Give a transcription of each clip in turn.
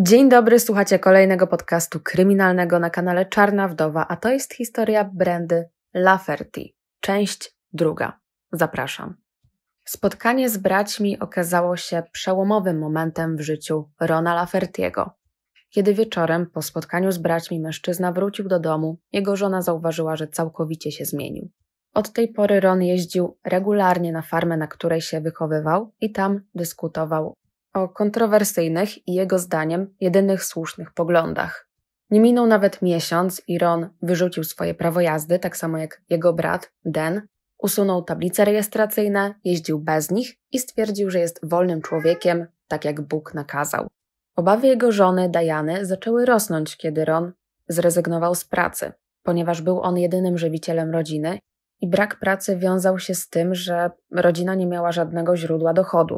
Dzień dobry, słuchacie kolejnego podcastu kryminalnego na kanale Czarna Wdowa, a to jest historia Brandy Lafferty, część druga. Zapraszam. Spotkanie z braćmi okazało się przełomowym momentem w życiu Rona LaFertiego. Kiedy wieczorem po spotkaniu z braćmi mężczyzna wrócił do domu, jego żona zauważyła, że całkowicie się zmienił. Od tej pory Ron jeździł regularnie na farmę, na której się wychowywał i tam dyskutował o kontrowersyjnych i jego zdaniem jedynych słusznych poglądach. Nie minął nawet miesiąc i Ron wyrzucił swoje prawo jazdy, tak samo jak jego brat, Den, usunął tablice rejestracyjne, jeździł bez nich i stwierdził, że jest wolnym człowiekiem, tak jak Bóg nakazał. Obawy jego żony, Diany, zaczęły rosnąć, kiedy Ron zrezygnował z pracy, ponieważ był on jedynym żywicielem rodziny i brak pracy wiązał się z tym, że rodzina nie miała żadnego źródła dochodu.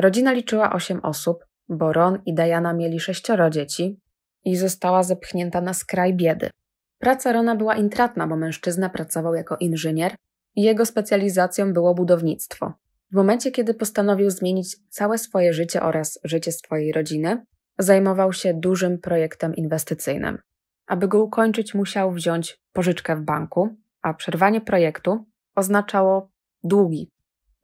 Rodzina liczyła osiem osób, bo Ron i Diana mieli sześcioro dzieci i została zepchnięta na skraj biedy. Praca Rona była intratna, bo mężczyzna pracował jako inżynier i jego specjalizacją było budownictwo. W momencie, kiedy postanowił zmienić całe swoje życie oraz życie swojej rodziny, zajmował się dużym projektem inwestycyjnym. Aby go ukończyć, musiał wziąć pożyczkę w banku, a przerwanie projektu oznaczało długi,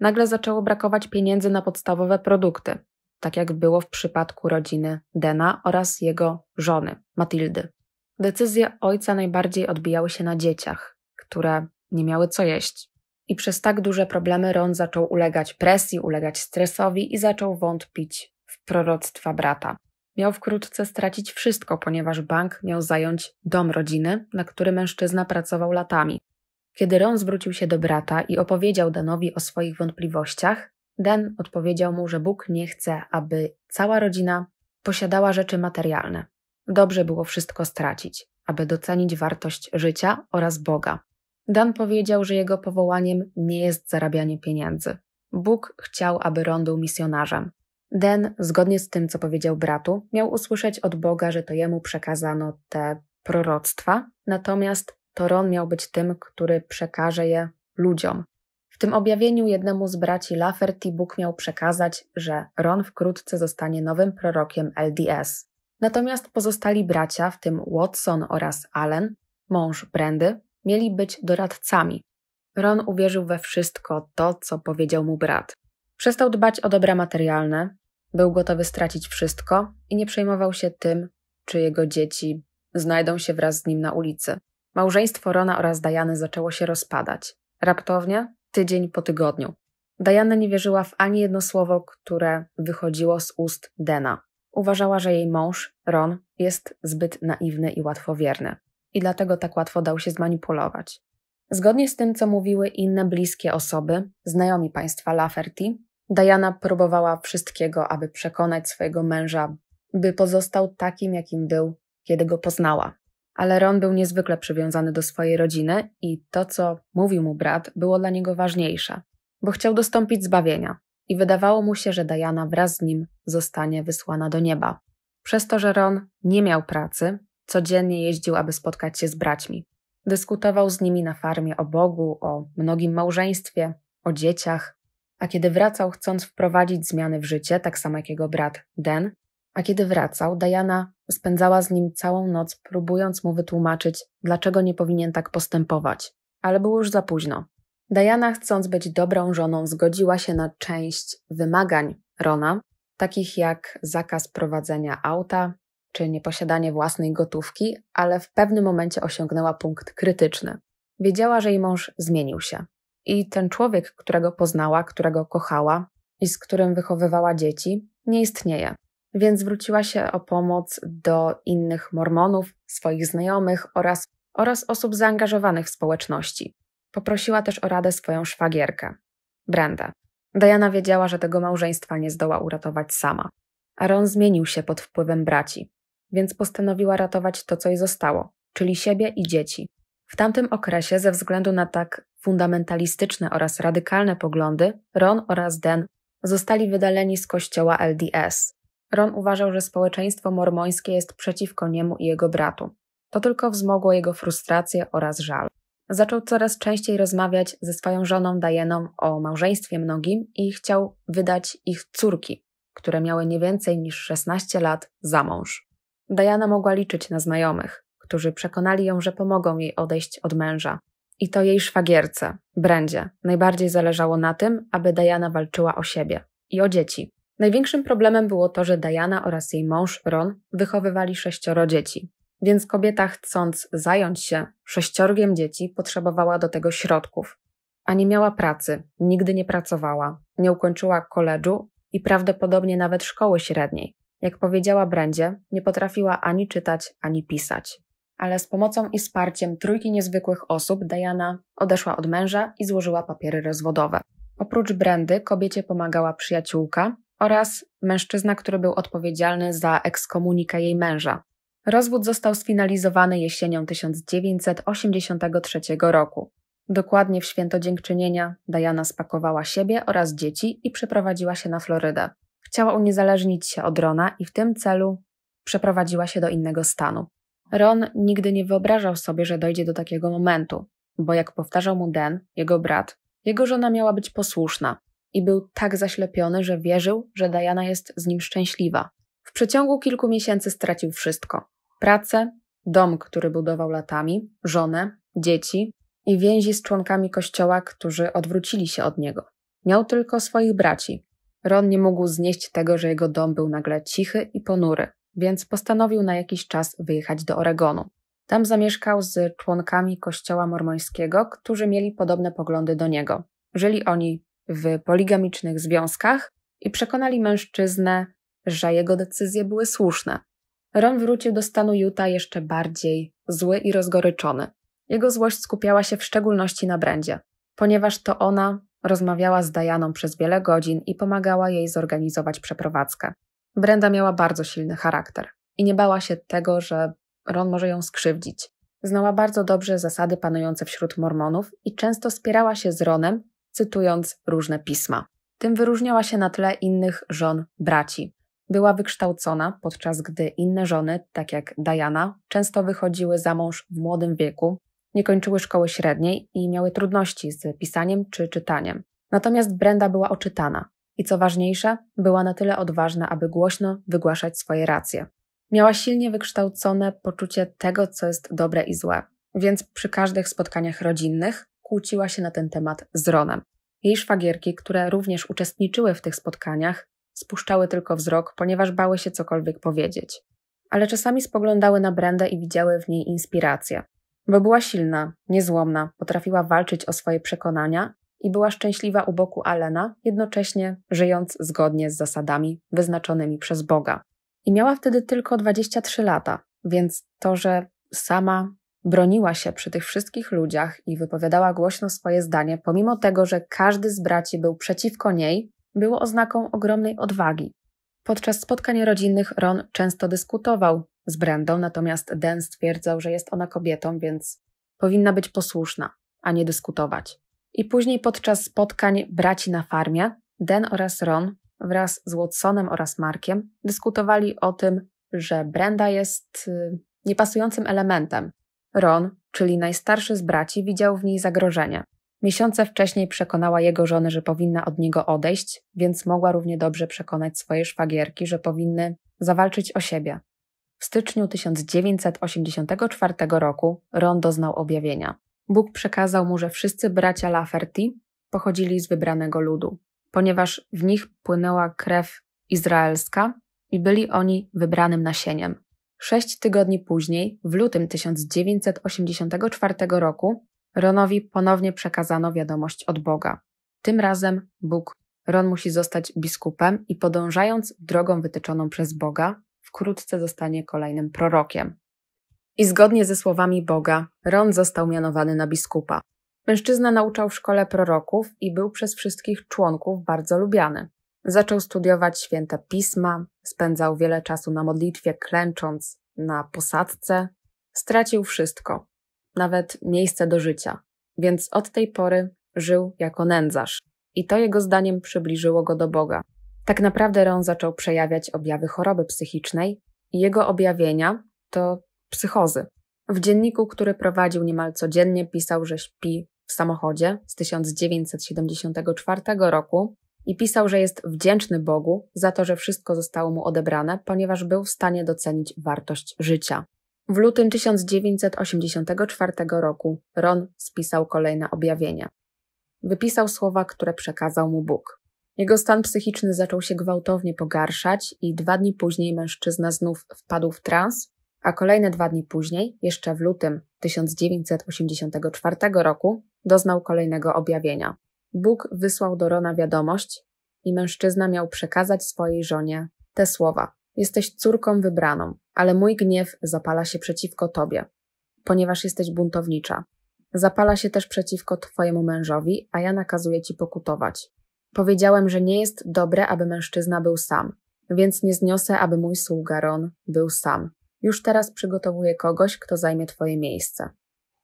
nagle zaczęło brakować pieniędzy na podstawowe produkty, tak jak było w przypadku rodziny Dena oraz jego żony, Matildy. Decyzje ojca najbardziej odbijały się na dzieciach, które nie miały co jeść. I przez tak duże problemy Ron zaczął ulegać presji, ulegać stresowi i zaczął wątpić w proroctwa brata. Miał wkrótce stracić wszystko, ponieważ bank miał zająć dom rodziny, na który mężczyzna pracował latami. Kiedy Ron zwrócił się do brata i opowiedział Danowi o swoich wątpliwościach, Dan odpowiedział mu, że Bóg nie chce, aby cała rodzina posiadała rzeczy materialne. Dobrze było wszystko stracić, aby docenić wartość życia oraz Boga. Dan powiedział, że jego powołaniem nie jest zarabianie pieniędzy. Bóg chciał, aby Ron był misjonarzem. Dan, zgodnie z tym, co powiedział bratu, miał usłyszeć od Boga, że to jemu przekazano te proroctwa, natomiast to Ron miał być tym, który przekaże je ludziom. W tym objawieniu jednemu z braci Lafferty Bóg miał przekazać, że Ron wkrótce zostanie nowym prorokiem LDS. Natomiast pozostali bracia, w tym Watson oraz Allen, mąż Brandy, mieli być doradcami. Ron uwierzył we wszystko to, co powiedział mu brat. Przestał dbać o dobra materialne, był gotowy stracić wszystko i nie przejmował się tym, czy jego dzieci znajdą się wraz z nim na ulicy. Małżeństwo Rona oraz Dajany zaczęło się rozpadać. Raptownie, tydzień po tygodniu. Dajana nie wierzyła w ani jedno słowo, które wychodziło z ust Dena. Uważała, że jej mąż, Ron, jest zbyt naiwny i łatwowierny. I dlatego tak łatwo dał się zmanipulować. Zgodnie z tym, co mówiły inne bliskie osoby, znajomi państwa Lafferty, Diana próbowała wszystkiego, aby przekonać swojego męża, by pozostał takim, jakim był, kiedy go poznała ale Ron był niezwykle przywiązany do swojej rodziny i to, co mówił mu brat, było dla niego ważniejsze, bo chciał dostąpić zbawienia i wydawało mu się, że Diana wraz z nim zostanie wysłana do nieba. Przez to, że Ron nie miał pracy, codziennie jeździł, aby spotkać się z braćmi. Dyskutował z nimi na farmie o Bogu, o mnogim małżeństwie, o dzieciach, a kiedy wracał chcąc wprowadzić zmiany w życie, tak samo jak jego brat Den, a kiedy wracał, Diana spędzała z nim całą noc, próbując mu wytłumaczyć, dlaczego nie powinien tak postępować. Ale było już za późno. Diana, chcąc być dobrą żoną, zgodziła się na część wymagań Rona, takich jak zakaz prowadzenia auta czy nieposiadanie własnej gotówki, ale w pewnym momencie osiągnęła punkt krytyczny. Wiedziała, że jej mąż zmienił się. I ten człowiek, którego poznała, którego kochała i z którym wychowywała dzieci, nie istnieje więc zwróciła się o pomoc do innych Mormonów, swoich znajomych oraz, oraz osób zaangażowanych w społeczności. Poprosiła też o radę swoją szwagierkę, Brenda. Diana wiedziała, że tego małżeństwa nie zdoła uratować sama. Aaron zmienił się pod wpływem braci, więc postanowiła ratować to, co jej zostało, czyli siebie i dzieci. W tamtym okresie, ze względu na tak fundamentalistyczne oraz radykalne poglądy, Ron oraz Den zostali wydaleni z kościoła LDS, Ron uważał, że społeczeństwo mormońskie jest przeciwko niemu i jego bratu. To tylko wzmogło jego frustrację oraz żal. Zaczął coraz częściej rozmawiać ze swoją żoną Dianą o małżeństwie mnogim i chciał wydać ich córki, które miały nie więcej niż 16 lat, za mąż. Diana mogła liczyć na znajomych, którzy przekonali ją, że pomogą jej odejść od męża. I to jej szwagierce, Brędzie, najbardziej zależało na tym, aby Diana walczyła o siebie i o dzieci. Największym problemem było to, że Diana oraz jej mąż Ron wychowywali sześcioro dzieci, więc kobieta chcąc zająć się sześciorgiem dzieci potrzebowała do tego środków. A nie miała pracy, nigdy nie pracowała, nie ukończyła koledżu i prawdopodobnie nawet szkoły średniej. Jak powiedziała Brędzie, nie potrafiła ani czytać, ani pisać. Ale z pomocą i wsparciem trójki niezwykłych osób Diana odeszła od męża i złożyła papiery rozwodowe. Oprócz Brandy kobiecie pomagała przyjaciółka, oraz mężczyzna, który był odpowiedzialny za ekskomunikę jej męża. Rozwód został sfinalizowany jesienią 1983 roku. Dokładnie w święto dziękczynienia Diana spakowała siebie oraz dzieci i przeprowadziła się na Florydę. Chciała uniezależnić się od Rona i w tym celu przeprowadziła się do innego stanu. Ron nigdy nie wyobrażał sobie, że dojdzie do takiego momentu, bo jak powtarzał mu Den, jego brat, jego żona miała być posłuszna, i był tak zaślepiony, że wierzył, że Diana jest z nim szczęśliwa. W przeciągu kilku miesięcy stracił wszystko: pracę, dom, który budował latami, żonę, dzieci i więzi z członkami kościoła, którzy odwrócili się od niego. Miał tylko swoich braci. Ron nie mógł znieść tego, że jego dom był nagle cichy i ponury, więc postanowił na jakiś czas wyjechać do Oregonu. Tam zamieszkał z członkami kościoła mormońskiego, którzy mieli podobne poglądy do niego. Żyli oni w poligamicznych związkach i przekonali mężczyznę, że jego decyzje były słuszne. Ron wrócił do stanu Utah jeszcze bardziej zły i rozgoryczony. Jego złość skupiała się w szczególności na Brendzie, ponieważ to ona rozmawiała z Dajaną przez wiele godzin i pomagała jej zorganizować przeprowadzkę. Brenda miała bardzo silny charakter i nie bała się tego, że Ron może ją skrzywdzić. Znała bardzo dobrze zasady panujące wśród Mormonów i często spierała się z Ronem cytując różne pisma. Tym wyróżniała się na tle innych żon braci. Była wykształcona, podczas gdy inne żony, tak jak Diana, często wychodziły za mąż w młodym wieku, nie kończyły szkoły średniej i miały trudności z pisaniem czy czytaniem. Natomiast Brenda była oczytana i co ważniejsze, była na tyle odważna, aby głośno wygłaszać swoje racje. Miała silnie wykształcone poczucie tego, co jest dobre i złe, więc przy każdych spotkaniach rodzinnych kłóciła się na ten temat z Ronem. Jej szwagierki, które również uczestniczyły w tych spotkaniach, spuszczały tylko wzrok, ponieważ bały się cokolwiek powiedzieć. Ale czasami spoglądały na Brendę i widziały w niej inspirację. Bo była silna, niezłomna, potrafiła walczyć o swoje przekonania i była szczęśliwa u boku Alena, jednocześnie żyjąc zgodnie z zasadami wyznaczonymi przez Boga. I miała wtedy tylko 23 lata, więc to, że sama Broniła się przy tych wszystkich ludziach i wypowiadała głośno swoje zdanie, pomimo tego, że każdy z braci był przeciwko niej, było oznaką ogromnej odwagi. Podczas spotkań rodzinnych Ron często dyskutował z Brendą, natomiast Den stwierdzał, że jest ona kobietą, więc powinna być posłuszna, a nie dyskutować. I później podczas spotkań braci na farmie, Den oraz Ron wraz z Watsonem oraz Markiem dyskutowali o tym, że Brenda jest y, niepasującym elementem Ron, czyli najstarszy z braci, widział w niej zagrożenie. Miesiące wcześniej przekonała jego żonę, że powinna od niego odejść, więc mogła równie dobrze przekonać swoje szwagierki, że powinny zawalczyć o siebie. W styczniu 1984 roku Ron doznał objawienia. Bóg przekazał mu, że wszyscy bracia Lafferty pochodzili z wybranego ludu, ponieważ w nich płynęła krew izraelska i byli oni wybranym nasieniem. Sześć tygodni później, w lutym 1984 roku, Ronowi ponownie przekazano wiadomość od Boga. Tym razem Bóg. Ron musi zostać biskupem i podążając drogą wytyczoną przez Boga, wkrótce zostanie kolejnym prorokiem. I zgodnie ze słowami Boga, Ron został mianowany na biskupa. Mężczyzna nauczał w szkole proroków i był przez wszystkich członków bardzo lubiany. Zaczął studiować święte pisma, spędzał wiele czasu na modlitwie, klęcząc na posadzce. Stracił wszystko, nawet miejsce do życia, więc od tej pory żył jako nędzarz. I to jego zdaniem przybliżyło go do Boga. Tak naprawdę Ron zaczął przejawiać objawy choroby psychicznej i jego objawienia to psychozy. W dzienniku, który prowadził niemal codziennie, pisał, że śpi w samochodzie z 1974 roku i pisał, że jest wdzięczny Bogu za to, że wszystko zostało mu odebrane, ponieważ był w stanie docenić wartość życia. W lutym 1984 roku Ron spisał kolejne objawienia. Wypisał słowa, które przekazał mu Bóg. Jego stan psychiczny zaczął się gwałtownie pogarszać i dwa dni później mężczyzna znów wpadł w trans, a kolejne dwa dni później, jeszcze w lutym 1984 roku, doznał kolejnego objawienia. Bóg wysłał do Rona wiadomość i mężczyzna miał przekazać swojej żonie te słowa: Jesteś córką wybraną, ale mój gniew zapala się przeciwko tobie, ponieważ jesteś buntownicza. Zapala się też przeciwko twojemu mężowi, a ja nakazuję ci pokutować. Powiedziałem, że nie jest dobre, aby mężczyzna był sam, więc nie zniosę, aby mój sługa Ron był sam. Już teraz przygotowuję kogoś, kto zajmie twoje miejsce.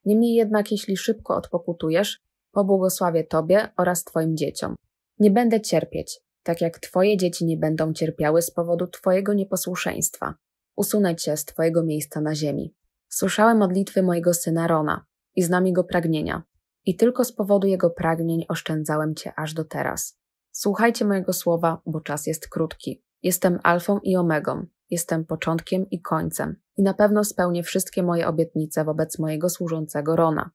Niemniej jednak, jeśli szybko odpokutujesz, pobłogosławię Tobie oraz Twoim dzieciom. Nie będę cierpieć, tak jak Twoje dzieci nie będą cierpiały z powodu Twojego nieposłuszeństwa. Usunę Cię z Twojego miejsca na ziemi. Słyszałem modlitwy mojego syna Rona i znam jego pragnienia. I tylko z powodu jego pragnień oszczędzałem Cię aż do teraz. Słuchajcie mojego słowa, bo czas jest krótki. Jestem alfą i omegą, jestem początkiem i końcem i na pewno spełnię wszystkie moje obietnice wobec mojego służącego Rona.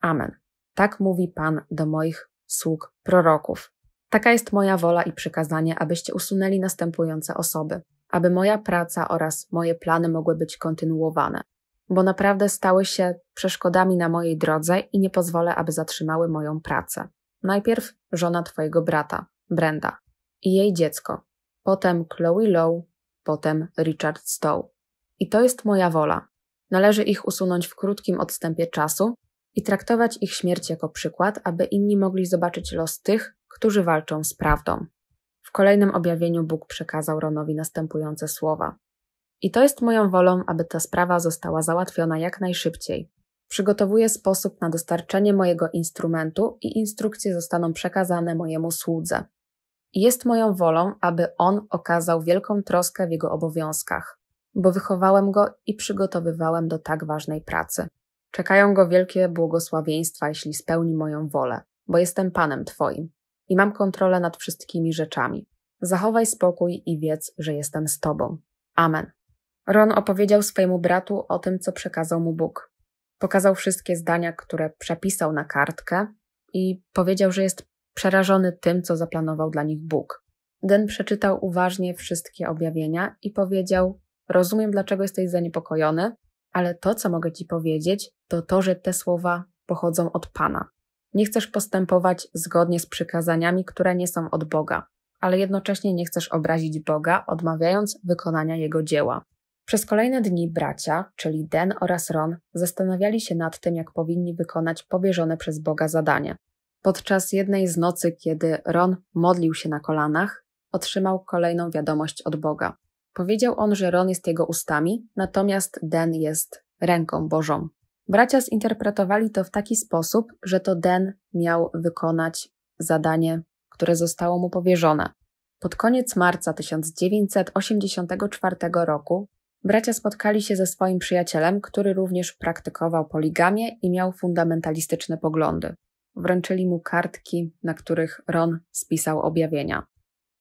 Amen. Tak mówi Pan do moich sług proroków. Taka jest moja wola i przykazanie, abyście usunęli następujące osoby, aby moja praca oraz moje plany mogły być kontynuowane, bo naprawdę stały się przeszkodami na mojej drodze i nie pozwolę, aby zatrzymały moją pracę. Najpierw żona twojego brata, Brenda, i jej dziecko, potem Chloe Low, potem Richard Stowe. I to jest moja wola. Należy ich usunąć w krótkim odstępie czasu, i traktować ich śmierć jako przykład, aby inni mogli zobaczyć los tych, którzy walczą z prawdą. W kolejnym objawieniu Bóg przekazał Ronowi następujące słowa. I to jest moją wolą, aby ta sprawa została załatwiona jak najszybciej. Przygotowuję sposób na dostarczenie mojego instrumentu i instrukcje zostaną przekazane mojemu słudze. jest moją wolą, aby on okazał wielką troskę w jego obowiązkach, bo wychowałem go i przygotowywałem do tak ważnej pracy. Czekają go wielkie błogosławieństwa, jeśli spełni moją wolę, bo jestem Panem Twoim i mam kontrolę nad wszystkimi rzeczami. Zachowaj spokój i wiedz, że jestem z Tobą. Amen. Ron opowiedział swojemu bratu o tym, co przekazał mu Bóg. Pokazał wszystkie zdania, które przepisał na kartkę i powiedział, że jest przerażony tym, co zaplanował dla nich Bóg. Den przeczytał uważnie wszystkie objawienia i powiedział: Rozumiem, dlaczego jesteś zaniepokojony, ale to, co mogę Ci powiedzieć, to to, że te słowa pochodzą od Pana. Nie chcesz postępować zgodnie z przykazaniami, które nie są od Boga, ale jednocześnie nie chcesz obrazić Boga, odmawiając wykonania Jego dzieła. Przez kolejne dni bracia, czyli Den oraz Ron, zastanawiali się nad tym, jak powinni wykonać powierzone przez Boga zadanie. Podczas jednej z nocy, kiedy Ron modlił się na kolanach, otrzymał kolejną wiadomość od Boga. Powiedział on, że Ron jest jego ustami, natomiast Den jest ręką Bożą. Bracia zinterpretowali to w taki sposób, że to Den miał wykonać zadanie, które zostało mu powierzone. Pod koniec marca 1984 roku bracia spotkali się ze swoim przyjacielem, który również praktykował poligamię i miał fundamentalistyczne poglądy. Wręczyli mu kartki, na których Ron spisał objawienia.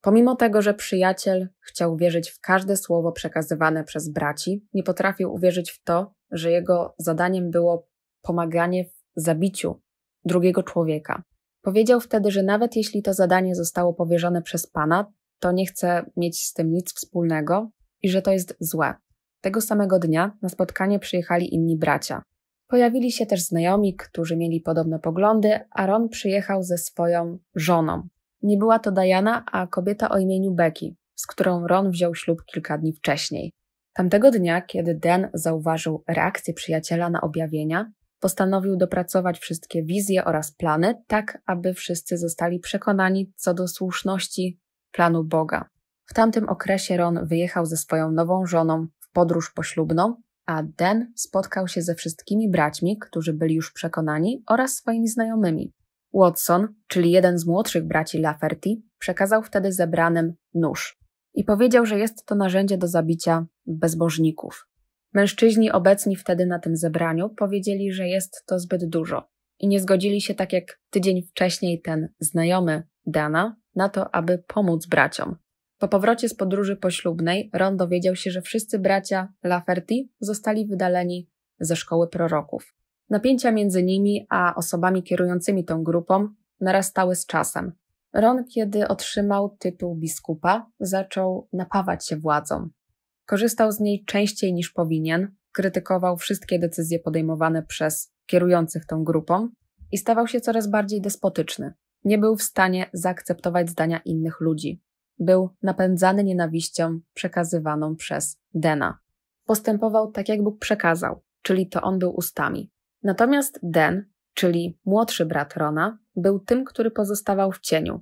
Pomimo tego, że przyjaciel chciał wierzyć w każde słowo przekazywane przez braci, nie potrafił uwierzyć w to, że jego zadaniem było pomaganie w zabiciu drugiego człowieka. Powiedział wtedy, że nawet jeśli to zadanie zostało powierzone przez pana, to nie chce mieć z tym nic wspólnego i że to jest złe. Tego samego dnia na spotkanie przyjechali inni bracia. Pojawili się też znajomi, którzy mieli podobne poglądy, a Ron przyjechał ze swoją żoną, nie była to Diana, a kobieta o imieniu Becky, z którą Ron wziął ślub kilka dni wcześniej. Tamtego dnia, kiedy Dan zauważył reakcję przyjaciela na objawienia, postanowił dopracować wszystkie wizje oraz plany, tak aby wszyscy zostali przekonani co do słuszności planu Boga. W tamtym okresie Ron wyjechał ze swoją nową żoną w podróż poślubną, a Dan spotkał się ze wszystkimi braćmi, którzy byli już przekonani, oraz swoimi znajomymi. Watson, czyli jeden z młodszych braci Lafferty, przekazał wtedy zebranym nóż i powiedział, że jest to narzędzie do zabicia bezbożników. Mężczyźni obecni wtedy na tym zebraniu powiedzieli, że jest to zbyt dużo i nie zgodzili się tak jak tydzień wcześniej ten znajomy Dana na to, aby pomóc braciom. Po powrocie z podróży poślubnej Ron dowiedział się, że wszyscy bracia Lafferty zostali wydaleni ze szkoły proroków. Napięcia między nimi a osobami kierującymi tą grupą narastały z czasem. Ron, kiedy otrzymał tytuł biskupa, zaczął napawać się władzą. Korzystał z niej częściej niż powinien, krytykował wszystkie decyzje podejmowane przez kierujących tą grupą i stawał się coraz bardziej despotyczny. Nie był w stanie zaakceptować zdania innych ludzi. Był napędzany nienawiścią przekazywaną przez Dena. Postępował tak, jak Bóg przekazał, czyli to on był ustami. Natomiast Den, czyli młodszy brat Rona, był tym, który pozostawał w cieniu.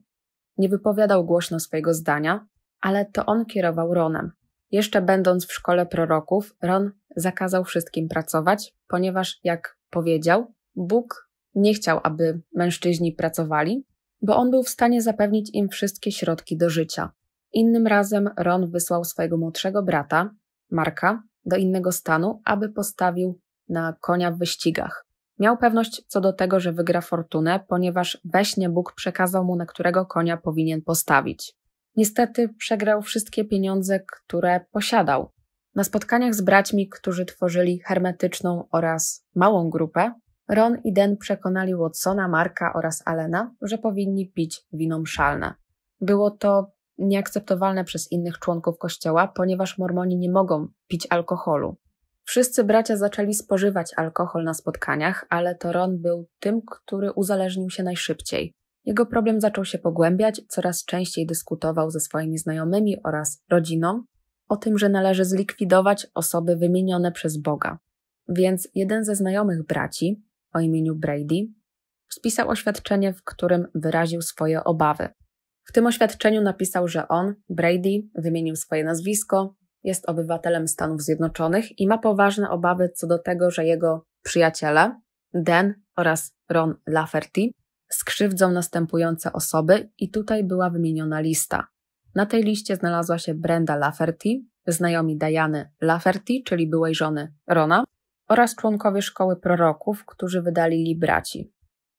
Nie wypowiadał głośno swojego zdania, ale to on kierował Ronem. Jeszcze będąc w szkole proroków, Ron zakazał wszystkim pracować, ponieważ, jak powiedział, Bóg nie chciał, aby mężczyźni pracowali, bo on był w stanie zapewnić im wszystkie środki do życia. Innym razem Ron wysłał swojego młodszego brata, Marka, do innego stanu, aby postawił na konia w wyścigach. Miał pewność co do tego, że wygra fortunę, ponieważ we śnie Bóg przekazał mu, na którego konia powinien postawić. Niestety przegrał wszystkie pieniądze, które posiadał. Na spotkaniach z braćmi, którzy tworzyli hermetyczną oraz małą grupę, Ron i Den przekonali Watsona, Marka oraz Alena, że powinni pić wino mszalne. Było to nieakceptowalne przez innych członków kościoła, ponieważ mormoni nie mogą pić alkoholu. Wszyscy bracia zaczęli spożywać alkohol na spotkaniach, ale to Ron był tym, który uzależnił się najszybciej. Jego problem zaczął się pogłębiać, coraz częściej dyskutował ze swoimi znajomymi oraz rodziną o tym, że należy zlikwidować osoby wymienione przez Boga. Więc jeden ze znajomych braci o imieniu Brady spisał oświadczenie, w którym wyraził swoje obawy. W tym oświadczeniu napisał, że on, Brady, wymienił swoje nazwisko, jest obywatelem Stanów Zjednoczonych i ma poważne obawy co do tego, że jego przyjaciele, Dan oraz Ron Lafferty, skrzywdzą następujące osoby, i tutaj była wymieniona lista. Na tej liście znalazła się Brenda Lafferty, znajomi Diany Lafferty, czyli byłej żony Rona, oraz członkowie szkoły proroków, którzy li braci.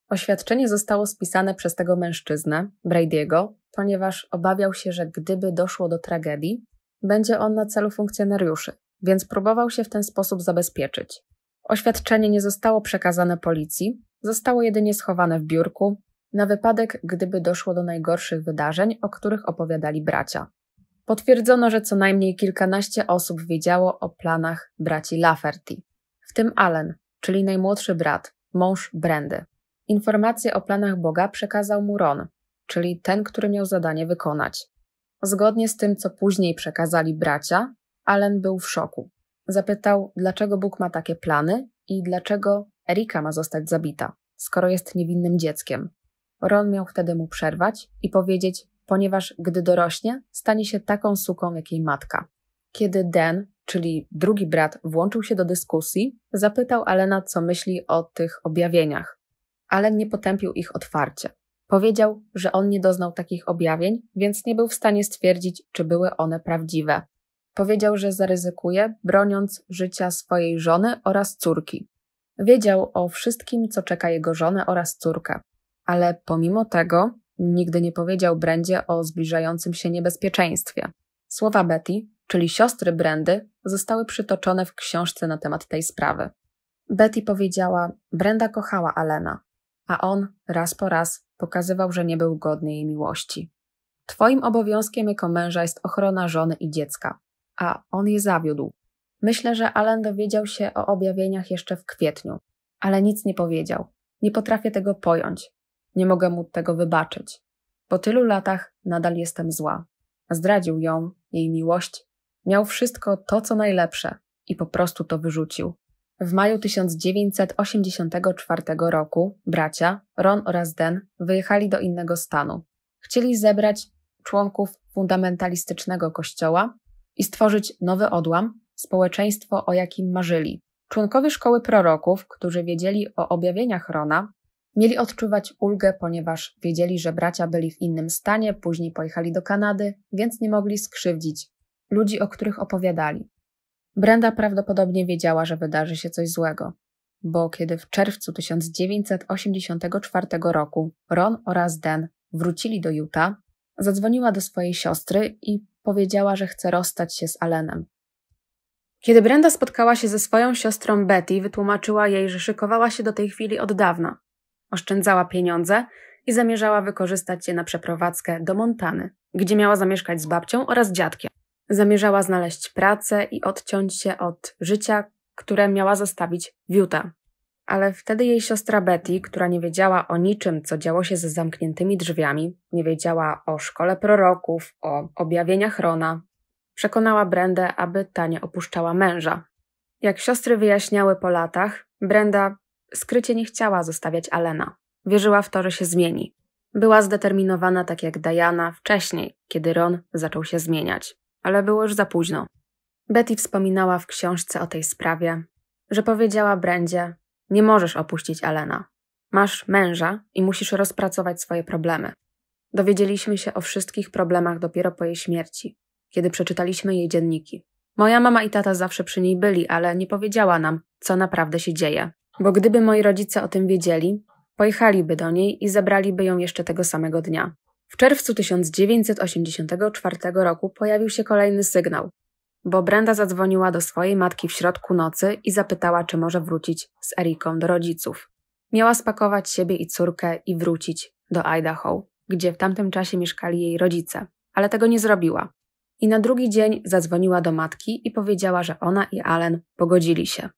Oświadczenie zostało spisane przez tego mężczyznę, Brady'ego, ponieważ obawiał się, że gdyby doszło do tragedii, będzie on na celu funkcjonariuszy, więc próbował się w ten sposób zabezpieczyć. Oświadczenie nie zostało przekazane policji, zostało jedynie schowane w biurku, na wypadek, gdyby doszło do najgorszych wydarzeń, o których opowiadali bracia. Potwierdzono, że co najmniej kilkanaście osób wiedziało o planach braci Lafferty, w tym Allen, czyli najmłodszy brat, mąż Brandy. Informacje o planach Boga przekazał mu Ron, czyli ten, który miał zadanie wykonać. Zgodnie z tym, co później przekazali bracia, Allen był w szoku. Zapytał, dlaczego Bóg ma takie plany i dlaczego Erika ma zostać zabita, skoro jest niewinnym dzieckiem. Ron miał wtedy mu przerwać i powiedzieć, ponieważ gdy dorośnie, stanie się taką suką, jak jej matka. Kiedy Den, czyli drugi brat, włączył się do dyskusji, zapytał Alena, co myśli o tych objawieniach. Alen nie potępił ich otwarcie. Powiedział, że on nie doznał takich objawień, więc nie był w stanie stwierdzić, czy były one prawdziwe. Powiedział, że zaryzykuje, broniąc życia swojej żony oraz córki. Wiedział o wszystkim, co czeka jego żonę oraz córkę, ale pomimo tego nigdy nie powiedział Brendzie o zbliżającym się niebezpieczeństwie. Słowa Betty, czyli siostry Brendy, zostały przytoczone w książce na temat tej sprawy. Betty powiedziała: Brenda kochała Alena, a on raz po raz Pokazywał, że nie był godny jej miłości. Twoim obowiązkiem jako męża jest ochrona żony i dziecka, a on je zawiódł. Myślę, że Alan dowiedział się o objawieniach jeszcze w kwietniu, ale nic nie powiedział. Nie potrafię tego pojąć. Nie mogę mu tego wybaczyć. Po tylu latach nadal jestem zła. Zdradził ją, jej miłość. Miał wszystko to, co najlepsze i po prostu to wyrzucił. W maju 1984 roku bracia, Ron oraz Den, wyjechali do innego stanu. Chcieli zebrać członków fundamentalistycznego kościoła i stworzyć nowy odłam, społeczeństwo, o jakim marzyli. Członkowie szkoły proroków, którzy wiedzieli o objawieniach Rona, mieli odczuwać ulgę, ponieważ wiedzieli, że bracia byli w innym stanie, później pojechali do Kanady, więc nie mogli skrzywdzić ludzi, o których opowiadali. Brenda prawdopodobnie wiedziała, że wydarzy się coś złego, bo kiedy w czerwcu 1984 roku Ron oraz Den wrócili do Utah, zadzwoniła do swojej siostry i powiedziała, że chce rozstać się z Alenem. Kiedy Brenda spotkała się ze swoją siostrą Betty, wytłumaczyła jej, że szykowała się do tej chwili od dawna. Oszczędzała pieniądze i zamierzała wykorzystać je na przeprowadzkę do Montany, gdzie miała zamieszkać z babcią oraz dziadkiem. Zamierzała znaleźć pracę i odciąć się od życia, które miała zostawić w Utah. Ale wtedy jej siostra Betty, która nie wiedziała o niczym, co działo się ze zamkniętymi drzwiami, nie wiedziała o szkole proroków, o objawieniach Rona, przekonała Brendę, aby ta nie opuszczała męża. Jak siostry wyjaśniały po latach, Brenda skrycie nie chciała zostawiać Alena. Wierzyła w to, że się zmieni. Była zdeterminowana tak jak Diana wcześniej, kiedy Ron zaczął się zmieniać ale było już za późno. Betty wspominała w książce o tej sprawie, że powiedziała Brendzie: Nie możesz opuścić Alena. Masz męża i musisz rozpracować swoje problemy. Dowiedzieliśmy się o wszystkich problemach dopiero po jej śmierci, kiedy przeczytaliśmy jej dzienniki. Moja mama i tata zawsze przy niej byli, ale nie powiedziała nam, co naprawdę się dzieje. Bo gdyby moi rodzice o tym wiedzieli, pojechaliby do niej i zabraliby ją jeszcze tego samego dnia. W czerwcu 1984 roku pojawił się kolejny sygnał, bo Brenda zadzwoniła do swojej matki w środku nocy i zapytała, czy może wrócić z Eriką do rodziców. Miała spakować siebie i córkę i wrócić do Idaho, gdzie w tamtym czasie mieszkali jej rodzice, ale tego nie zrobiła. I na drugi dzień zadzwoniła do matki i powiedziała, że ona i Allen pogodzili się.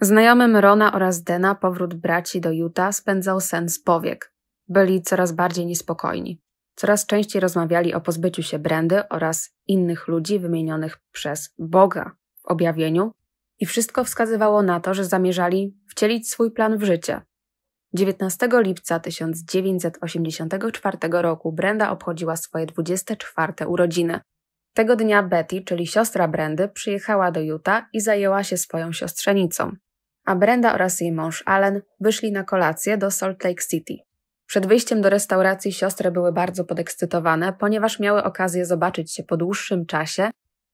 Znajomym Rona oraz Dena powrót braci do Utah spędzał sen z powiek. Byli coraz bardziej niespokojni. Coraz częściej rozmawiali o pozbyciu się Brandy oraz innych ludzi wymienionych przez Boga w objawieniu, i wszystko wskazywało na to, że zamierzali wcielić swój plan w życie. 19 lipca 1984 roku Brenda obchodziła swoje 24 urodziny. Tego dnia Betty, czyli siostra Brandy, przyjechała do Utah i zajęła się swoją siostrzenicą. A Brenda oraz jej mąż Allen wyszli na kolację do Salt Lake City. Przed wyjściem do restauracji siostry były bardzo podekscytowane, ponieważ miały okazję zobaczyć się po dłuższym czasie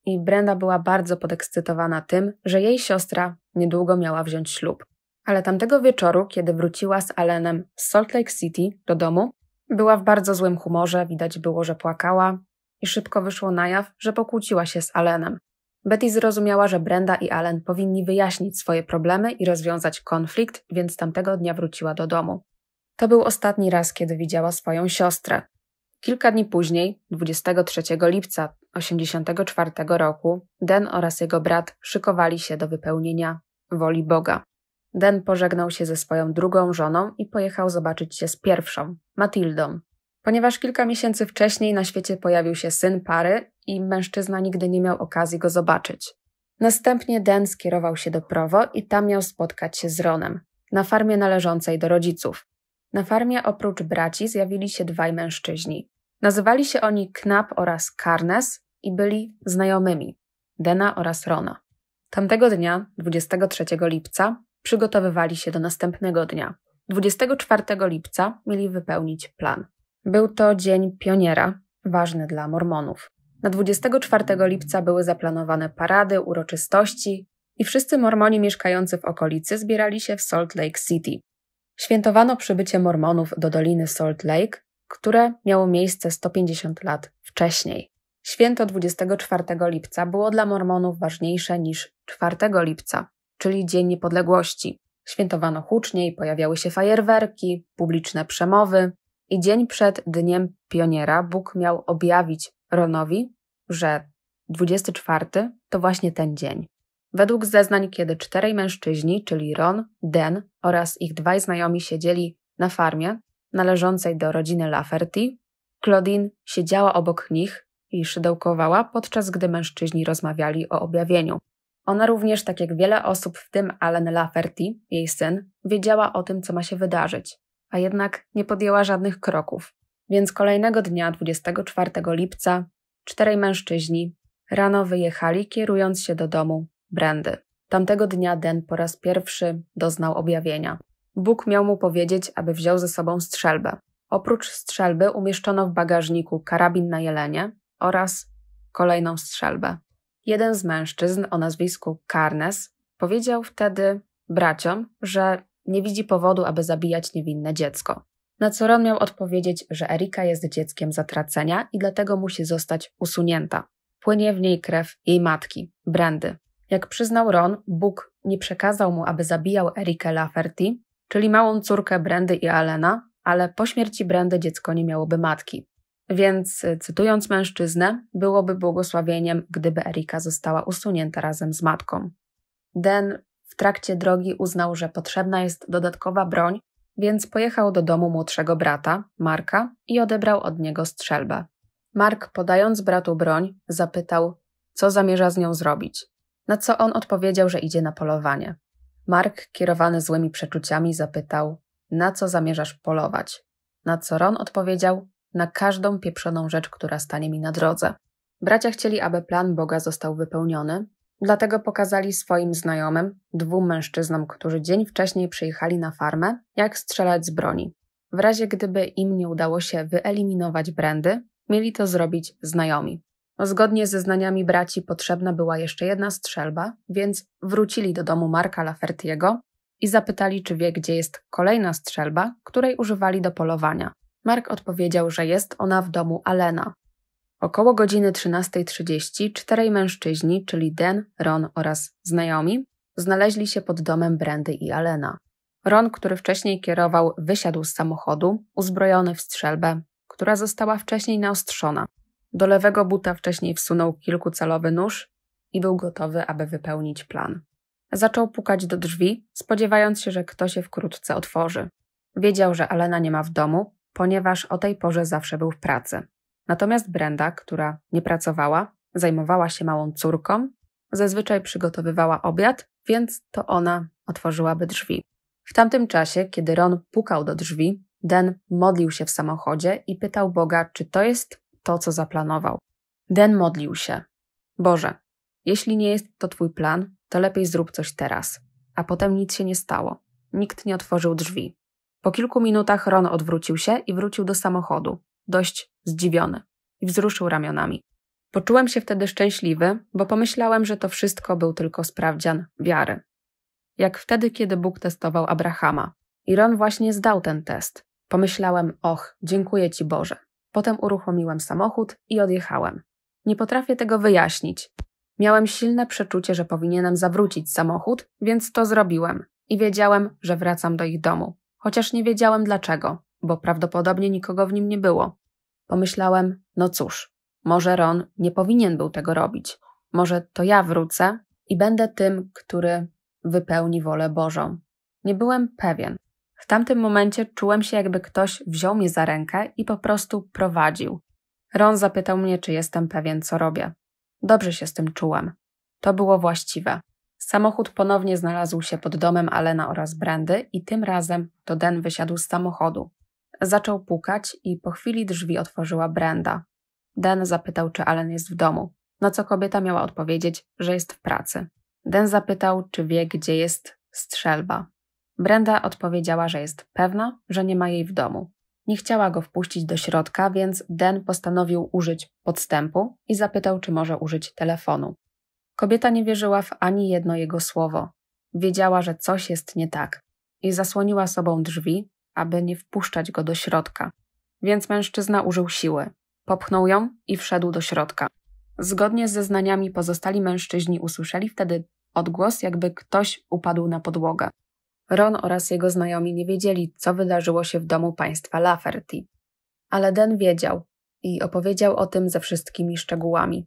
i Brenda była bardzo podekscytowana tym, że jej siostra niedługo miała wziąć ślub. Ale tamtego wieczoru, kiedy wróciła z Alenem z Salt Lake City do domu, była w bardzo złym humorze, widać było, że płakała i szybko wyszło na jaw, że pokłóciła się z Alenem. Betty zrozumiała, że Brenda i Allen powinni wyjaśnić swoje problemy i rozwiązać konflikt, więc tamtego dnia wróciła do domu. To był ostatni raz, kiedy widziała swoją siostrę. Kilka dni później, 23 lipca 1984 roku, Den oraz jego brat szykowali się do wypełnienia woli Boga. Den pożegnał się ze swoją drugą żoną i pojechał zobaczyć się z pierwszą, Matildą. Ponieważ kilka miesięcy wcześniej na świecie pojawił się syn pary i mężczyzna nigdy nie miał okazji go zobaczyć. Następnie Den skierował się do Prowo i tam miał spotkać się z Ronem, na farmie należącej do rodziców. Na farmie oprócz braci zjawili się dwaj mężczyźni. Nazywali się oni Knap oraz Karnes i byli znajomymi Dena oraz Rona. Tamtego dnia, 23 lipca, przygotowywali się do następnego dnia. 24 lipca mieli wypełnić plan. Był to dzień pioniera, ważny dla Mormonów. Na 24 lipca były zaplanowane parady, uroczystości i wszyscy Mormoni mieszkający w okolicy zbierali się w Salt Lake City świętowano przybycie Mormonów do Doliny Salt Lake, które miało miejsce 150 lat wcześniej. Święto 24 lipca było dla Mormonów ważniejsze niż 4 lipca, czyli Dzień Niepodległości. Świętowano huczniej, pojawiały się fajerwerki, publiczne przemowy. I dzień przed Dniem Pioniera Bóg miał objawić Ronowi, że 24 to właśnie ten dzień. Według zeznań, kiedy czterej mężczyźni, czyli Ron, Den oraz ich dwaj znajomi siedzieli na farmie należącej do rodziny Lafferty, Claudine siedziała obok nich i szydełkowała, podczas gdy mężczyźni rozmawiali o objawieniu. Ona również, tak jak wiele osób, w tym Allen Lafferty, jej syn, wiedziała o tym, co ma się wydarzyć, a jednak nie podjęła żadnych kroków. Więc kolejnego dnia, 24 lipca, czterej mężczyźni rano wyjechali, kierując się do domu Brandy. Tamtego dnia Den po raz pierwszy doznał objawienia. Bóg miał mu powiedzieć, aby wziął ze sobą strzelbę. Oprócz strzelby umieszczono w bagażniku karabin na jelenie oraz kolejną strzelbę. Jeden z mężczyzn o nazwisku Karnes powiedział wtedy braciom, że nie widzi powodu, aby zabijać niewinne dziecko. Na co Ron miał odpowiedzieć, że Erika jest dzieckiem zatracenia i dlatego musi zostać usunięta. Płynie w niej krew jej matki, Brandy. Jak przyznał Ron, Bóg nie przekazał mu, aby zabijał Erikę Lafferty, czyli małą córkę Brandy i Alena, ale po śmierci Brandy dziecko nie miałoby matki. Więc, e, cytując mężczyznę, byłoby błogosławieniem, gdyby Erika została usunięta razem z matką. Den w trakcie drogi uznał, że potrzebna jest dodatkowa broń, więc pojechał do domu młodszego brata, Marka, i odebrał od niego strzelbę. Mark, podając bratu broń, zapytał, co zamierza z nią zrobić na co on odpowiedział, że idzie na polowanie. Mark, kierowany złymi przeczuciami, zapytał: Na co zamierzasz polować? Na co Ron odpowiedział: Na każdą pieprzoną rzecz, która stanie mi na drodze. Bracia chcieli, aby plan Boga został wypełniony, dlatego pokazali swoim znajomym, dwóm mężczyznom, którzy dzień wcześniej przyjechali na farmę, jak strzelać z broni. W razie gdyby im nie udało się wyeliminować Brandy, mieli to zrobić znajomi. No, zgodnie ze znaniami braci potrzebna była jeszcze jedna strzelba, więc wrócili do domu Marka Lafertiego i zapytali, czy wie, gdzie jest kolejna strzelba, której używali do polowania. Mark odpowiedział, że jest ona w domu Alena. Około godziny 13.30 czterej mężczyźni, czyli Den, Ron oraz znajomi, znaleźli się pod domem Brandy i Alena. Ron, który wcześniej kierował, wysiadł z samochodu, uzbrojony w strzelbę, która została wcześniej naostrzona. Do lewego buta wcześniej wsunął kilkucalowy nóż i był gotowy, aby wypełnić plan. Zaczął pukać do drzwi, spodziewając się, że ktoś się wkrótce otworzy. Wiedział, że Alena nie ma w domu, ponieważ o tej porze zawsze był w pracy. Natomiast Brenda, która nie pracowała, zajmowała się małą córką, zazwyczaj przygotowywała obiad, więc to ona otworzyłaby drzwi. W tamtym czasie, kiedy Ron pukał do drzwi, Den modlił się w samochodzie i pytał Boga, czy to jest to, co zaplanował. Den modlił się. Boże, jeśli nie jest to Twój plan, to lepiej zrób coś teraz. A potem nic się nie stało. Nikt nie otworzył drzwi. Po kilku minutach Ron odwrócił się i wrócił do samochodu, dość zdziwiony, i wzruszył ramionami. Poczułem się wtedy szczęśliwy, bo pomyślałem, że to wszystko był tylko sprawdzian wiary. Jak wtedy, kiedy Bóg testował Abrahama. I Ron właśnie zdał ten test. Pomyślałem, och, dziękuję Ci Boże. Potem uruchomiłem samochód i odjechałem. Nie potrafię tego wyjaśnić. Miałem silne przeczucie, że powinienem zawrócić samochód, więc to zrobiłem i wiedziałem, że wracam do ich domu. Chociaż nie wiedziałem dlaczego, bo prawdopodobnie nikogo w nim nie było. Pomyślałem, no cóż, może Ron nie powinien był tego robić. Może to ja wrócę i będę tym, który wypełni wolę Bożą. Nie byłem pewien, w tamtym momencie czułem się, jakby ktoś wziął mnie za rękę i po prostu prowadził. Ron zapytał mnie, czy jestem pewien, co robię. Dobrze się z tym czułem. To było właściwe. Samochód ponownie znalazł się pod domem Alena oraz Brandy i tym razem to Den wysiadł z samochodu. Zaczął pukać i po chwili drzwi otworzyła Brenda. Den zapytał, czy Alen jest w domu, na co kobieta miała odpowiedzieć, że jest w pracy. Den zapytał, czy wie, gdzie jest strzelba. Brenda odpowiedziała, że jest pewna, że nie ma jej w domu. Nie chciała go wpuścić do środka, więc Den postanowił użyć podstępu i zapytał, czy może użyć telefonu. Kobieta nie wierzyła w ani jedno jego słowo. Wiedziała, że coś jest nie tak i zasłoniła sobą drzwi, aby nie wpuszczać go do środka. Więc mężczyzna użył siły. Popchnął ją i wszedł do środka. Zgodnie z zeznaniami pozostali mężczyźni usłyszeli wtedy odgłos, jakby ktoś upadł na podłogę. Ron oraz jego znajomi nie wiedzieli, co wydarzyło się w domu państwa Lafferty. Ale Den wiedział i opowiedział o tym ze wszystkimi szczegółami.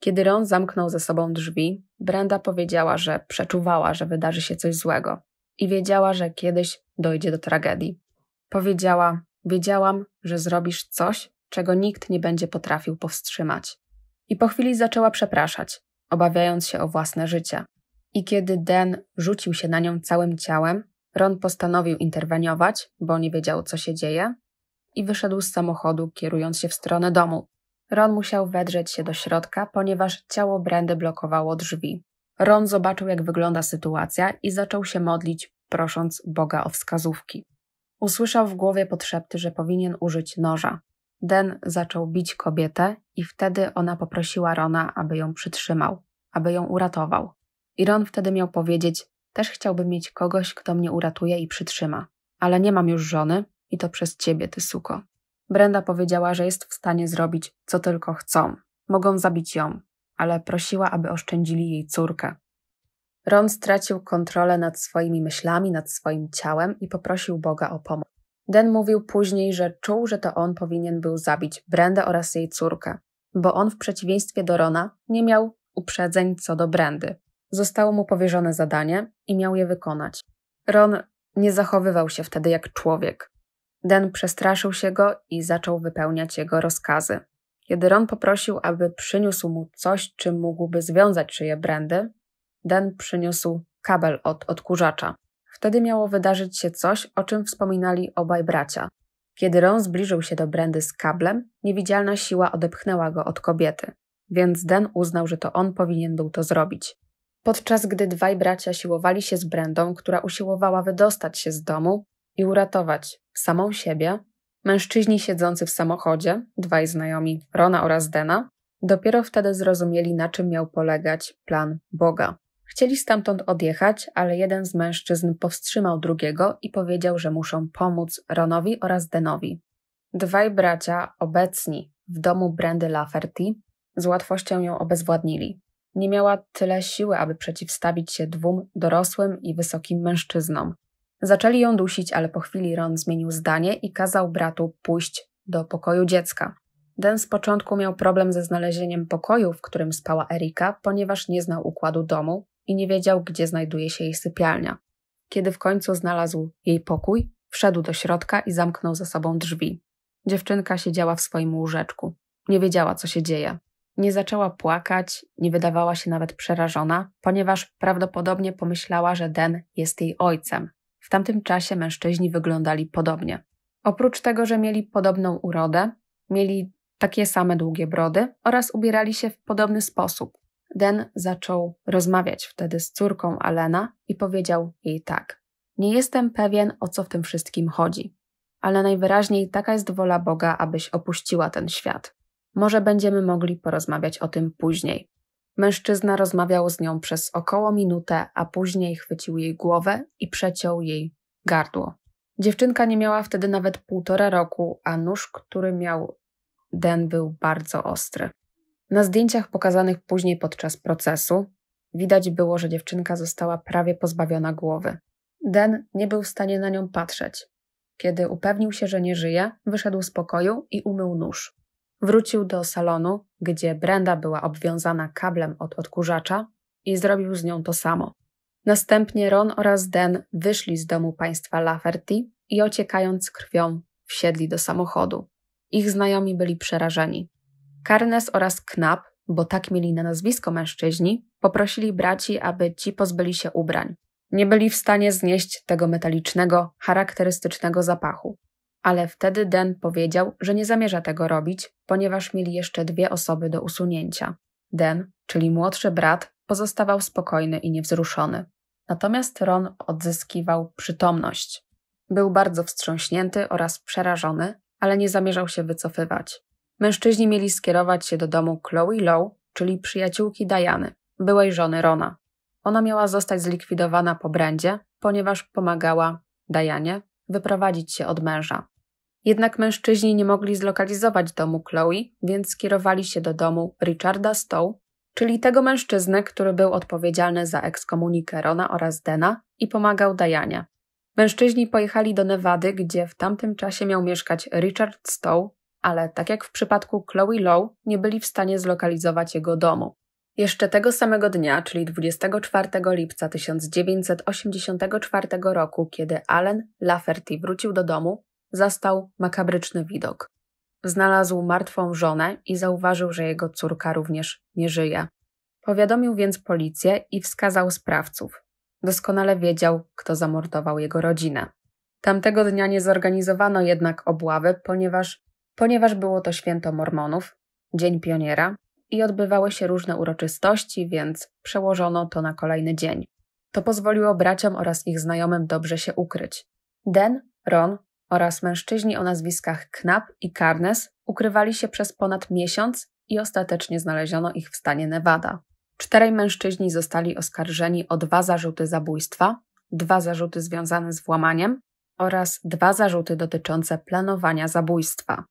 Kiedy Ron zamknął ze sobą drzwi, Brenda powiedziała, że przeczuwała, że wydarzy się coś złego i wiedziała, że kiedyś dojdzie do tragedii. Powiedziała: Wiedziałam, że zrobisz coś, czego nikt nie będzie potrafił powstrzymać. I po chwili zaczęła przepraszać, obawiając się o własne życie. I kiedy Den rzucił się na nią całym ciałem, Ron postanowił interweniować, bo nie wiedział, co się dzieje, i wyszedł z samochodu, kierując się w stronę domu. Ron musiał wedrzeć się do środka, ponieważ ciało Brandy blokowało drzwi. Ron zobaczył, jak wygląda sytuacja i zaczął się modlić, prosząc Boga o wskazówki. Usłyszał w głowie podszepty, że powinien użyć noża. Den zaczął bić kobietę i wtedy ona poprosiła Rona, aby ją przytrzymał, aby ją uratował. I Ron wtedy miał powiedzieć: Też chciałbym mieć kogoś, kto mnie uratuje i przytrzyma. Ale nie mam już żony i to przez ciebie, ty suko. Brenda powiedziała, że jest w stanie zrobić, co tylko chcą. Mogą zabić ją, ale prosiła, aby oszczędzili jej córkę. Ron stracił kontrolę nad swoimi myślami, nad swoim ciałem i poprosił Boga o pomoc. Den mówił później, że czuł, że to on powinien był zabić Brendę oraz jej córkę, bo on w przeciwieństwie do Rona nie miał uprzedzeń co do Brendy. Zostało mu powierzone zadanie i miał je wykonać. Ron nie zachowywał się wtedy jak człowiek. Den przestraszył się go i zaczął wypełniać jego rozkazy. Kiedy Ron poprosił, aby przyniósł mu coś, czym mógłby związać szyję Brendy, Den przyniósł kabel od odkurzacza. Wtedy miało wydarzyć się coś, o czym wspominali obaj bracia. Kiedy Ron zbliżył się do Brendy z kablem, niewidzialna siła odepchnęła go od kobiety, więc Den uznał, że to on powinien był to zrobić. Podczas gdy dwaj bracia siłowali się z Brendą, która usiłowała wydostać się z domu i uratować samą siebie, mężczyźni siedzący w samochodzie, dwaj znajomi Rona oraz Dena, dopiero wtedy zrozumieli, na czym miał polegać plan Boga. Chcieli stamtąd odjechać, ale jeden z mężczyzn powstrzymał drugiego i powiedział, że muszą pomóc Ronowi oraz Denowi. Dwaj bracia, obecni w domu Brandy Lafferty, z łatwością ją obezwładnili nie miała tyle siły, aby przeciwstawić się dwóm dorosłym i wysokim mężczyznom. Zaczęli ją dusić, ale po chwili Ron zmienił zdanie i kazał bratu pójść do pokoju dziecka. Den z początku miał problem ze znalezieniem pokoju, w którym spała Erika, ponieważ nie znał układu domu i nie wiedział, gdzie znajduje się jej sypialnia. Kiedy w końcu znalazł jej pokój, wszedł do środka i zamknął za sobą drzwi. Dziewczynka siedziała w swoim łóżeczku. Nie wiedziała, co się dzieje. Nie zaczęła płakać, nie wydawała się nawet przerażona, ponieważ prawdopodobnie pomyślała, że Den jest jej ojcem. W tamtym czasie mężczyźni wyglądali podobnie. Oprócz tego, że mieli podobną urodę, mieli takie same długie brody oraz ubierali się w podobny sposób. Den zaczął rozmawiać wtedy z córką Alena i powiedział jej tak: Nie jestem pewien, o co w tym wszystkim chodzi, ale najwyraźniej taka jest wola Boga, abyś opuściła ten świat. Może będziemy mogli porozmawiać o tym później. Mężczyzna rozmawiał z nią przez około minutę, a później chwycił jej głowę i przeciął jej gardło. Dziewczynka nie miała wtedy nawet półtora roku, a nóż, który miał Den, był bardzo ostry. Na zdjęciach pokazanych później podczas procesu widać było, że dziewczynka została prawie pozbawiona głowy. Den nie był w stanie na nią patrzeć. Kiedy upewnił się, że nie żyje, wyszedł z pokoju i umył nóż. Wrócił do salonu, gdzie Brenda była obwiązana kablem od odkurzacza i zrobił z nią to samo. Następnie Ron oraz Den wyszli z domu państwa Lafferty i ociekając krwią wsiedli do samochodu. Ich znajomi byli przerażeni. Karnes oraz Knap, bo tak mieli na nazwisko mężczyźni, poprosili braci, aby ci pozbyli się ubrań. Nie byli w stanie znieść tego metalicznego, charakterystycznego zapachu ale wtedy Den powiedział, że nie zamierza tego robić, ponieważ mieli jeszcze dwie osoby do usunięcia. Den, czyli młodszy brat, pozostawał spokojny i niewzruszony. Natomiast Ron odzyskiwał przytomność. Był bardzo wstrząśnięty oraz przerażony, ale nie zamierzał się wycofywać. Mężczyźni mieli skierować się do domu Chloe Low, czyli przyjaciółki Diany, byłej żony Rona. Ona miała zostać zlikwidowana po brandzie, ponieważ pomagała Dianie wyprowadzić się od męża. Jednak mężczyźni nie mogli zlokalizować domu Chloe, więc skierowali się do domu Richarda Stowe, czyli tego mężczyzny, który był odpowiedzialny za ekskomunikę Rona oraz Dena i pomagał Dajania. Mężczyźni pojechali do Nevady, gdzie w tamtym czasie miał mieszkać Richard Stowe, ale tak jak w przypadku Chloe Lowe, nie byli w stanie zlokalizować jego domu. Jeszcze tego samego dnia, czyli 24 lipca 1984 roku, kiedy Allen Lafferty wrócił do domu, zastał makabryczny widok. Znalazł martwą żonę i zauważył, że jego córka również nie żyje. Powiadomił więc policję i wskazał sprawców. Doskonale wiedział, kto zamordował jego rodzinę. Tamtego dnia nie zorganizowano jednak obławy, ponieważ, ponieważ było to święto Mormonów, Dzień Pioniera, i odbywały się różne uroczystości, więc przełożono to na kolejny dzień. To pozwoliło braciom oraz ich znajomym dobrze się ukryć. Den, Ron oraz mężczyźni o nazwiskach Knap i Carnes ukrywali się przez ponad miesiąc i ostatecznie znaleziono ich w stanie Nevada. Czterej mężczyźni zostali oskarżeni o dwa zarzuty zabójstwa, dwa zarzuty związane z włamaniem oraz dwa zarzuty dotyczące planowania zabójstwa.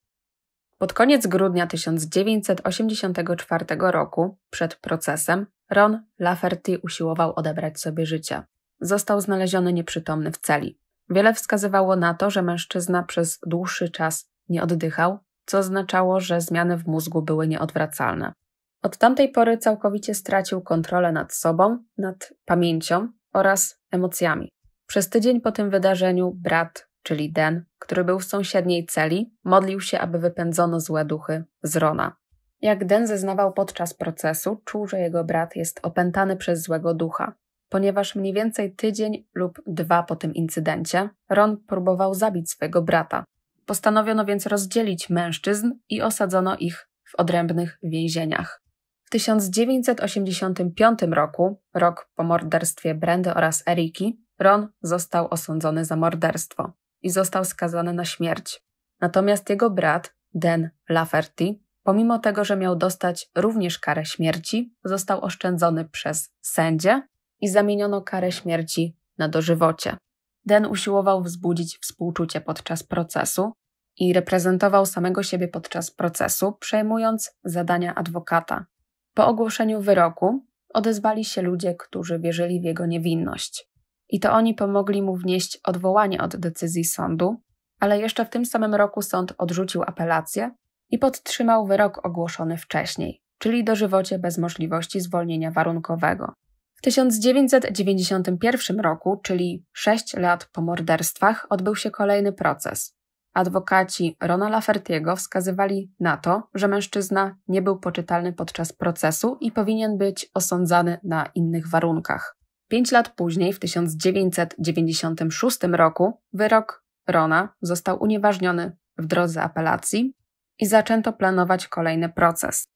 Pod koniec grudnia 1984 roku, przed procesem, Ron Lafferty usiłował odebrać sobie życie. Został znaleziony nieprzytomny w celi. Wiele wskazywało na to, że mężczyzna przez dłuższy czas nie oddychał, co oznaczało, że zmiany w mózgu były nieodwracalne. Od tamtej pory całkowicie stracił kontrolę nad sobą, nad pamięcią oraz emocjami. Przez tydzień po tym wydarzeniu brat czyli Den, który był w sąsiedniej celi, modlił się, aby wypędzono złe duchy z Rona. Jak Den zeznawał podczas procesu, czuł, że jego brat jest opętany przez złego ducha. Ponieważ mniej więcej tydzień lub dwa po tym incydencie, Ron próbował zabić swojego brata. Postanowiono więc rozdzielić mężczyzn i osadzono ich w odrębnych więzieniach. W 1985 roku, rok po morderstwie Brandy oraz Eriki, Ron został osądzony za morderstwo i został skazany na śmierć. Natomiast jego brat, Dan Lafferty, pomimo tego, że miał dostać również karę śmierci, został oszczędzony przez sędzie i zamieniono karę śmierci na dożywocie. Den usiłował wzbudzić współczucie podczas procesu i reprezentował samego siebie podczas procesu, przejmując zadania adwokata. Po ogłoszeniu wyroku odezwali się ludzie, którzy wierzyli w jego niewinność i to oni pomogli mu wnieść odwołanie od decyzji sądu, ale jeszcze w tym samym roku sąd odrzucił apelację i podtrzymał wyrok ogłoszony wcześniej, czyli dożywocie bez możliwości zwolnienia warunkowego. W 1991 roku, czyli sześć lat po morderstwach, odbył się kolejny proces. Adwokaci Rona Lafertiego wskazywali na to, że mężczyzna nie był poczytalny podczas procesu i powinien być osądzany na innych warunkach. Pięć lat później, w 1996 roku, wyrok Rona został unieważniony w drodze apelacji i zaczęto planować kolejny proces.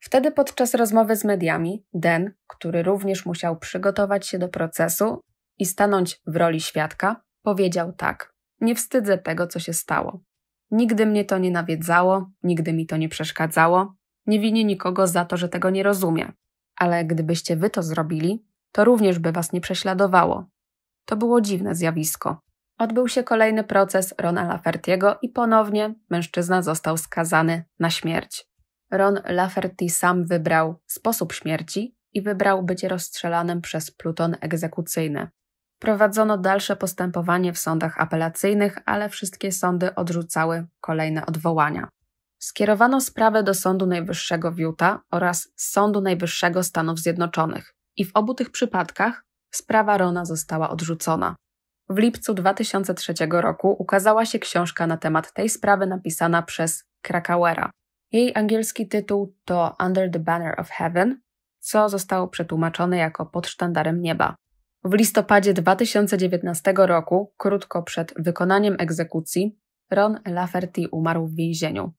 Wtedy podczas rozmowy z mediami Den, który również musiał przygotować się do procesu i stanąć w roli świadka, powiedział tak: Nie wstydzę tego, co się stało. Nigdy mnie to nie nawiedzało, nigdy mi to nie przeszkadzało. Nie winię nikogo za to, że tego nie rozumie. Ale gdybyście wy to zrobili, to również by was nie prześladowało. To było dziwne zjawisko. Odbył się kolejny proces Rona Lafertiego i ponownie mężczyzna został skazany na śmierć. Ron Laferty sam wybrał sposób śmierci i wybrał bycie rozstrzelanym przez pluton egzekucyjny. Prowadzono dalsze postępowanie w sądach apelacyjnych, ale wszystkie sądy odrzucały kolejne odwołania. Skierowano sprawę do Sądu Najwyższego w Utah oraz Sądu Najwyższego Stanów Zjednoczonych i w obu tych przypadkach sprawa Rona została odrzucona. W lipcu 2003 roku ukazała się książka na temat tej sprawy napisana przez Krakauera. Jej angielski tytuł to Under the Banner of Heaven, co zostało przetłumaczone jako Pod sztandarem nieba. W listopadzie 2019 roku, krótko przed wykonaniem egzekucji, Ron Lafferty umarł w więzieniu.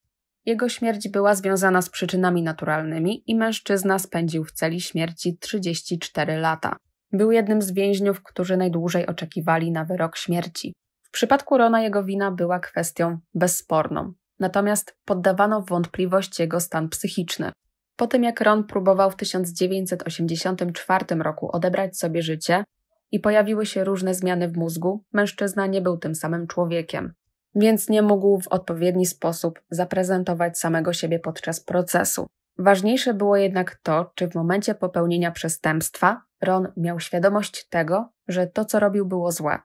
Jego śmierć była związana z przyczynami naturalnymi i mężczyzna spędził w celi śmierci 34 lata. Był jednym z więźniów, którzy najdłużej oczekiwali na wyrok śmierci. W przypadku Rona jego wina była kwestią bezsporną, natomiast poddawano w wątpliwość jego stan psychiczny. Po tym jak Ron próbował w 1984 roku odebrać sobie życie i pojawiły się różne zmiany w mózgu, mężczyzna nie był tym samym człowiekiem więc nie mógł w odpowiedni sposób zaprezentować samego siebie podczas procesu. Ważniejsze było jednak to, czy w momencie popełnienia przestępstwa Ron miał świadomość tego, że to, co robił, było złe.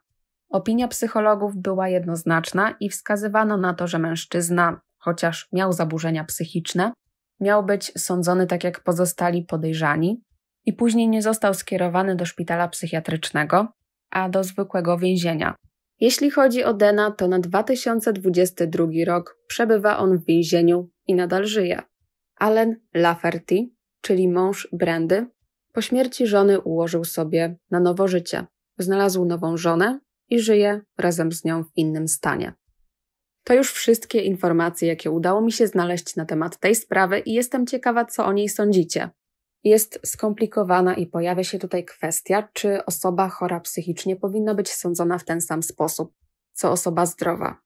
Opinia psychologów była jednoznaczna i wskazywano na to, że mężczyzna, chociaż miał zaburzenia psychiczne, miał być sądzony tak jak pozostali podejrzani i później nie został skierowany do szpitala psychiatrycznego, a do zwykłego więzienia, jeśli chodzi o Dena, to na 2022 rok przebywa on w więzieniu i nadal żyje. Allen Lafferty, czyli mąż Brandy, po śmierci żony ułożył sobie na nowo życie. Znalazł nową żonę i żyje razem z nią w innym stanie. To już wszystkie informacje, jakie udało mi się znaleźć na temat tej sprawy i jestem ciekawa, co o niej sądzicie jest skomplikowana i pojawia się tutaj kwestia, czy osoba chora psychicznie powinna być sądzona w ten sam sposób, co osoba zdrowa.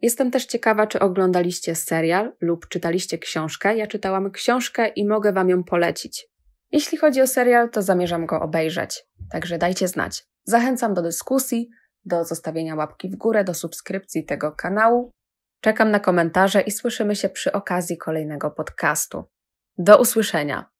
Jestem też ciekawa, czy oglądaliście serial lub czytaliście książkę. Ja czytałam książkę i mogę Wam ją polecić. Jeśli chodzi o serial, to zamierzam go obejrzeć, także dajcie znać. Zachęcam do dyskusji, do zostawienia łapki w górę, do subskrypcji tego kanału. Czekam na komentarze i słyszymy się przy okazji kolejnego podcastu. Do usłyszenia!